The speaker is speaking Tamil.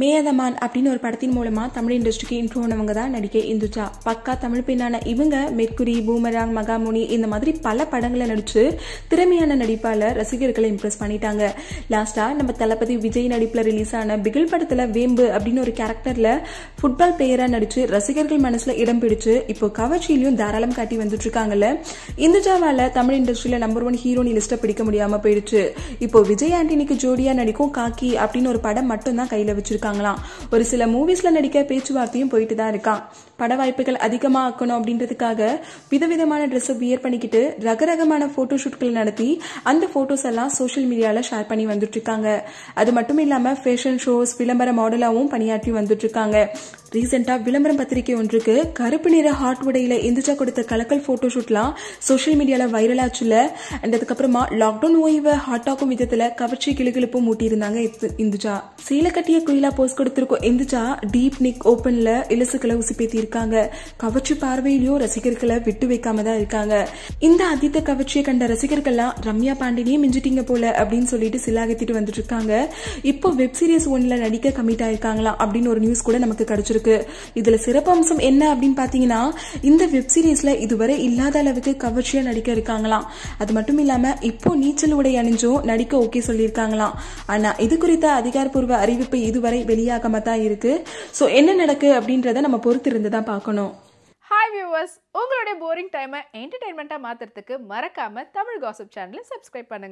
மேயதமான் அப்படின்னு ஒரு படத்தின் மூலமாக தமிழ் இண்டஸ்ட்ரிக்கு இன்ட்ரோ ஆனவங்க தான் நடிகை இந்துஜா பக்கா தமிழ் பெண்ணான இவங்க மெர்க்குரி பூமராங் மகாமுனி இந்த மாதிரி பல படங்களை நடித்து திறமையான நடிப்பால் ரசிகர்களை இம்ப்ரெஸ் பண்ணிட்டாங்க லாஸ்ட்டாக நம்ம தளபதி விஜய் நடிப்பில் ரிலீஸ் ஆன பிகில் படத்தில் வேம்பு அப்படின்னு ஒரு கேரக்டரில் ஃபுட்பால் பிளேயராக நடித்து ரசிகர்கள் மனசில் இடம் பிடிச்சு இப்போ கவர்ச்சியிலும் தாராளம் காட்டி வந்துட்டு இருக்காங்கல்ல இந்துஜாவால் தமிழ் இண்டஸ்ட்ரியில் நம்பர் ஒன் ஹீரோனி லிஸ்ட்டை பிடிக்க முடியாமல் போயிடுச்சு இப்போ விஜய் ஆண்டினிக்கு ஜோடியாக நடிக்கும் காக்கி அப்படின்னு ஒரு படம் மட்டும் தான் கையில் வச்சிருக்கு இருக்காங்களாம் ஒரு சில மூவிஸ்ல நடிக்க பேச்சுவார்த்தையும் போயிட்டு தான் இருக்கான் பட வாய்ப்புகள் அதிகமாக ஆக்கணும் அப்படின்றதுக்காக விதவிதமான ட்ரெஸ்ஸை வியர் பண்ணிக்கிட்டு ரகரகமான ஃபோட்டோ ஷூட்களை நடத்தி அந்த ஃபோட்டோஸ் எல்லாம் சோஷியல் மீடியாவில் ஷேர் பண்ணி வந்துட்டு இருக்காங்க அது மட்டும் இல்லாமல் ஃபேஷன் ஷோஸ் விளம்பர மாடலாகவும் பணியாற்றி வந்துட்டு இருக்காங்க ரீசெண்டா விளம்பரம் பத்திரிகை ஒன்றுக்கு கருப்பு நிற ஹாட் உடையில இந்துஜா கொடுத்த கலக்கல் போட்டோ ஷூட்லாம் சோஷியல் மீடியால வைரல் ஆச்சுல அண்ட் அதுக்கப்புறமா லாக்டவுன் ஹாட் ஆகும் விதத்துல கவர்ச்சி கிளுகிழப்பும் மூட்டியிருந்தாங்க இந்துஜா சீல கட்டிய குயிலா போஸ்ட் கொடுத்திருக்கோம் இந்துஜா டீப் நிக் ஓபன்ல இலசுக்களை உசுப்பேத்தி இருக்காங்க கவர்ச்சி பார்வையிலயும் ரசிகர்களை விட்டு வைக்காம தான் இருக்காங்க இந்த அதித்த கவர்ச்சியை கண்ட ரசிகர்கள்லாம் ரம்யா பாண்டினே மிஞ்சிட்டீங்க போல அப்படின்னு சொல்லிட்டு சிலாகத்திட்டு வந்துட்டு இருக்காங்க இப்போ வெப் சீரிஸ் ஒன்ல நடிக்க கமிட் ஆயிருக்காங்களா அப்படின்னு ஒரு நியூஸ் கூட நமக்கு கிடைச்சிருக்கு இருக்கு இதுல சிறப்பம்சம் என்ன அப்படின்னு பாத்தீங்கன்னா இந்த வெப் சீரிஸ்ல இதுவரை இல்லாத அளவுக்கு கவர்ச்சியா நடிக்க இருக்காங்களாம் அது மட்டும் இல்லாம இப்போ நீச்சல் உடை அணிஞ்சும் நடிக்க ஓகே சொல்லியிருக்காங்களாம் ஆனா இது குறித்த அதிகாரப்பூர்வ அறிவிப்பு இதுவரை வெளியாகாம தான் இருக்கு சோ என்ன நடக்கு அப்படின்றத நம்ம பொறுத்து இருந்துதான் தான் பார்க்கணும் ஹாய் வியூவர்ஸ் உங்களுடைய போரிங் டைமை என்டர்டைன்மெண்ட்டாக மாற்றுறதுக்கு மறக்காமல் தமிழ் காசப் சேனலை சப்ஸ்கிரைப் பண்ணுங்க